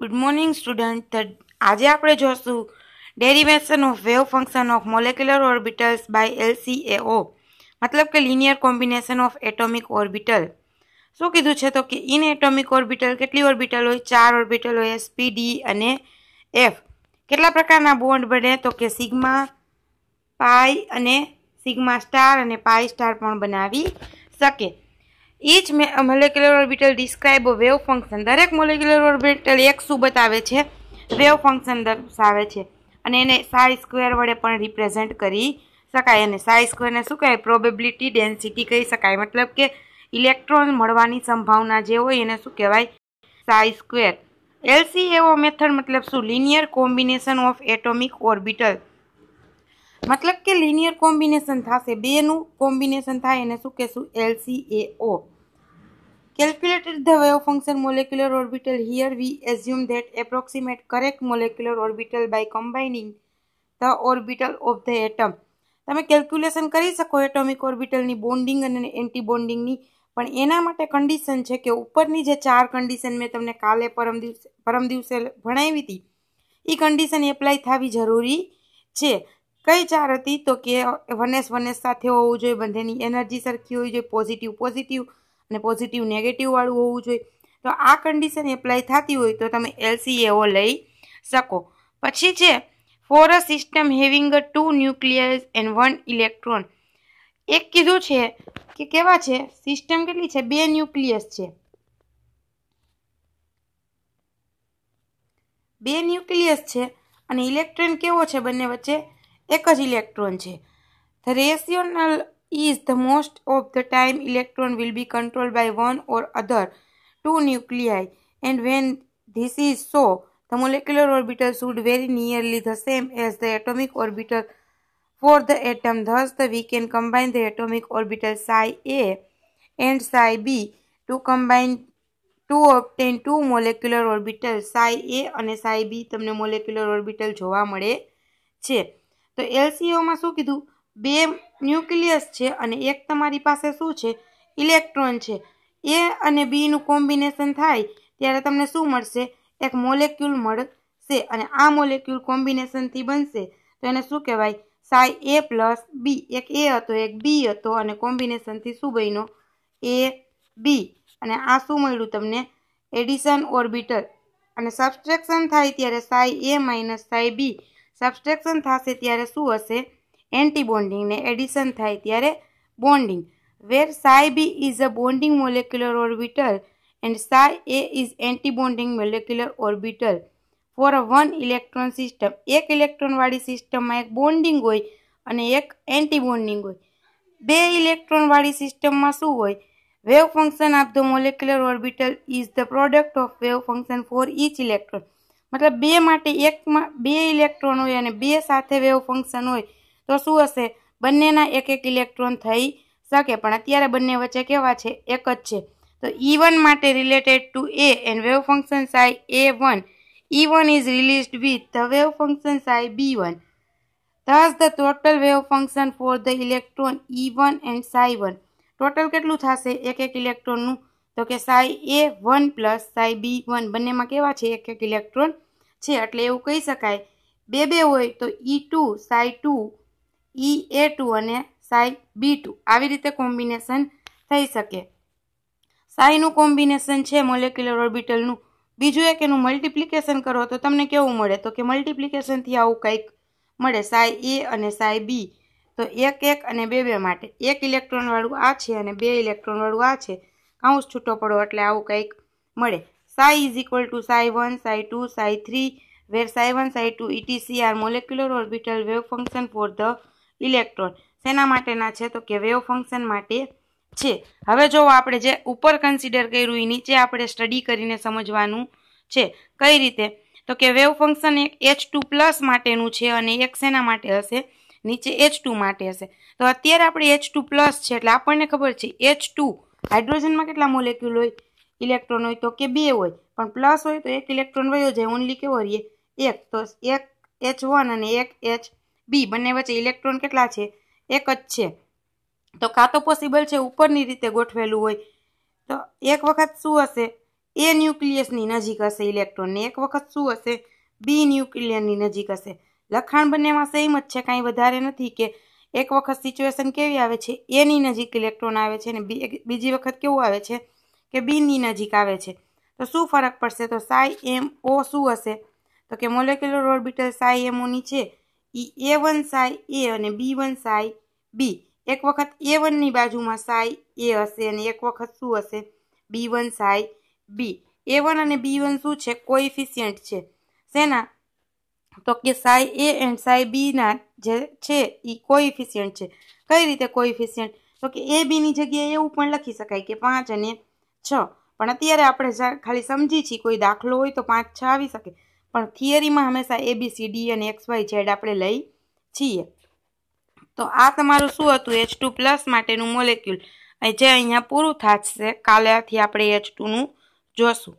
good morning student આજે આપણે જોશું derivation of wave function of molecular orbitals by LCAO મતલબ કે linear combination of atomic orbital શું કીધું છે તો કે ઇન એટોમિક ઓર્બિટલ કેટલી ઓર્બિટલ હોય ચાર ઓર્બિટલ હોય એસ ડી અને એફ કેટલા પ્રકારના બોન્ડ બને તો કે સિગ્મા પાઈ અને સિગ્મા સ્ટાર અને પાઈ સ્ટાર પણ બનાવી શકે each molecular orbital describe a wave function દરેક મોલેક્યુલર ઓર્બિટલ એક શું બતાવે છે વેવ ફંક્શન દર્શાવે છે અને એને સાઈ સ્ક્વેર વડે પણ રિપ્રેઝેન્ટ કરી શકાય અને સાઈ સ્ક્વેરને શું કહેવાય પ્રોબેબિલિટી ડેન્સિટી કહી શકાય મતલબ કે ઇલેક્ટ્રોન મળવાની સંભાવના જે હોય એને શું કહેવાય સાઈ સ્ક્વેર એવો મેથડ મતલબ શું linear combination of atomic orbital મતલબ કે લિનિયર કોમ્બિનેશન થશે બેનું કોમ્બિનેશન થાય એને શું કહેશું LCAO calculated the wave function molecular orbital here we assume that approximate correct molecular orbital by combining the orbital of the atom તમે કેલ્ક્યુલેશન કરી શકો એટોમિક ઓર્બિટલની બોન્ડિંગ અને એન્ટીબોન્ડિંગની પણ એના માટે કન્ડિશન છે કે ઉપરની જે ચાર કન્ડિશન મેં તમને કાલે પરમ દિવસે પરમ દિવસે ભણાવી હતી એ કન્ડિશન એપ્લાય થવી જરૂરી છે કઈ ચાર હતી તો કે વનેશ વનેશ સાથે હોવું જોઈએ બંનેની એનર્જી સરખી હોવી જોઈએ પોઝિટિવ પોઝિટિવ અને પોઝિટિવ નેગેટિવવાળું હોવું જોઈએ તો આ કન્ડિશન એપ્લાય થતી હોય તો તમે એલસીએઓ લઈ શકો પછી છે for a system having a two nuclears and one electron એક કીધું છે કે કેવા છે સિસ્ટમ કેટલી છે બે ન્યુક્લિયસ છે બે ન્યુક્લિયસ છે અને ઇલેક્ટ્રોન કેવો છે બંને વચ્ચે એક જ ઇલેક્ટ્રોન છે the rational is the most of the time electron will be control by one or other two nuclei and when this is so the molecular orbital should very nearly the same as the atomic orbital for the atom thus the we can combine the atomic orbital psi A and psi B to combine to obtain two molecular orbital psi A અને psi બી તમને molecular orbital જોવા મળે છે તો એલસીઓમાં શું કીધું બે nucleus છે અને એક તમારી પાસે શું છે ઇલેક્ટ્રોન છે એ અને બીનું કોમ્બિનેશન થાય ત્યારે તમને શું મળશે એક મોલેક્યુલ મળશે અને આ મોલેક્યુલ કોમ્બિનેશનથી બનશે તો એને શું કહેવાય સાઈ એ પ્લસ બી એક એ હતો એક બી હતો અને કોમ્બિનેશનથી શું બન્યો એ બી અને આ શું મળ્યું તમને એડિશન ઓર્બિટલ અને સબસ્ટ્રેક્શન થાય ત્યારે psi A minus psi B subtraction થશે ત્યારે શું હશે એન્ટીબોન્ડિંગને એડિશન થાય ત્યારે bonding where psi B is a bonding molecular orbiter and psi A is antibonding molecular orbiter for a one electron system એક ઇલેક્ટ્રોનવાળી સિસ્ટમમાં એક બોન્ડિંગ હોય અને એક એન્ટીબોન્ડિંગ હોય બે ઇલેક્ટ્રોનવાળી સિસ્ટમમાં શું હોય wave function of the molecular orbiter is the product of wave function for each electron મતલબ બે માટે એકમાં બે ઇલેક્ટ્રોન હોય અને બે સાથે વેવ ફંક્શન હોય તો શું હશે બંનેના એક એક ઇલેક્ટ્રોન થઈ શકે પણ અત્યારે બંને વચ્ચે કેવા છે એક જ છે તો ઈ e માટે related to A and wave function psi A one E one is related with the wave function psi B one thus the total wave function for the electron E one and psi one total કેટલું થશે એક એક ઇલેક્ટ્રોનનું તો કે psi A one plus psi B one બંનેમાં કેવા છે એક એક ઇલેક્ટ્રોન છે એટલે એવું કહી શકાય બે બે હોય તો E two psi two E A two અને સાઈ બી ટુ આવી રીતે કોમ્બિનેશન થઈ શકે સાઈનું કોમ્બિનેશન છે મોલેક્યુલર ઓર્બિટલનું બીજું એક એનું મલ્ટિપ્લિકેશન કરો તો તમને કેવું મળે તો કે મલ્ટિપ્લિકેશનથી આવું કંઈક મળે સાય એ અને સાય બી તો એક એક અને બે બે માટે એક ઇલેક્ટ્રોનવાળું આ છે અને બે ઇલેક્ટ્રોનવાળું આ છે કાઉન્સ છૂટો પડો એટલે આવું કંઈક મળે psi is equal to psi one psi two psi three where psi one psi two ETC are molecular orbital wave function for the electron શેના માટેના છે તો કે વેવ ફંક્શન માટે છે હવે જો આપણે જે ઉપર કન્સિડર કર્યું એ નીચે આપણે સ્ટડી કરીને સમજવાનું છે કઈ રીતે તો કે વેવ ફંક્શન એક એચ ટુ પ્લસ માટેનું છે અને એક શેના માટે હશે નીચે એચ ટુ માટે હશે તો અત્યારે આપણે એચ ટુ પ્લસ છે એટલે આપણને ખબર છે એચ ટુ હાઇડ્રોજનમાં કેટલા મોલેક્યુલ હોય ઇલેક્ટ્રોન હોય તો કે બે હોય પણ પ્લસ હોય તો એક ઇલેક્ટ્રોન વયો જાય ઓનલી કેવો રહીએ એક તો એક એચ વન અને એક એચ બી બંને વચ્ચે ઇલેક્ટ્રોન કેટલા છે એક જ છે તો કાં તો પોસિબલ છે ઉપરની રીતે ગોઠવેલું હોય તો એક વખત શું હશે એ ન્યુક્લિયસની નજીક હશે ઇલેક્ટ્રોનને એક વખત શું હશે બી ન્યુક્લિયસની નજીક હશે લખાણ બંનેમાં સેમ જ છે કાંઈ વધારે નથી કે એક વખત સિચ્યુએશન કેવી આવે છે એની નજીક ઇલેક્ટ્રોન આવે છે અને બીજી વખત કેવું આવે છે કે બીની નજીક આવે છે તો શું ફરક પડશે તો સાઈ એમ ઓ શું હશે તો કે મોલેક્યુલર ઓર્બિટલ સાઈ એમ ઓની છે ઈ એ વન સાય એ અને બી વન સાઈ બી એક વખત એ વનની બાજુમાં સાય એ હશે અને એક વખત શું હશે B one psi B A one અને બી વન શું છે કોઇફિશિયન્ટ છે શેના તો કે સાઈ એ એન્ડ સાઈ બીના જે છે એ કોઈફિશિયન્ટ છે કઈ રીતે કોઈફિશિયન્ટ તો કે એ બીની જગ્યાએ એવું પણ લખી શકાય કે પાંચ અને છ પણ અત્યારે આપણે ખાલી સમજી છીએ કોઈ દાખલો હોય તો પાંચ છ આવી શકે પણ થિયરીમાં હંમેશા એ બી સી ડી અને એક્સ વાય ઝેડ આપણે લઈ છીએ તો આ તમારું શું હતું એચ ટુ પ્લસ માટેનું મોલેક્યુલ જે અહીંયા પૂરું થશે કાલેથી આપણે એચ ટુનું જોશું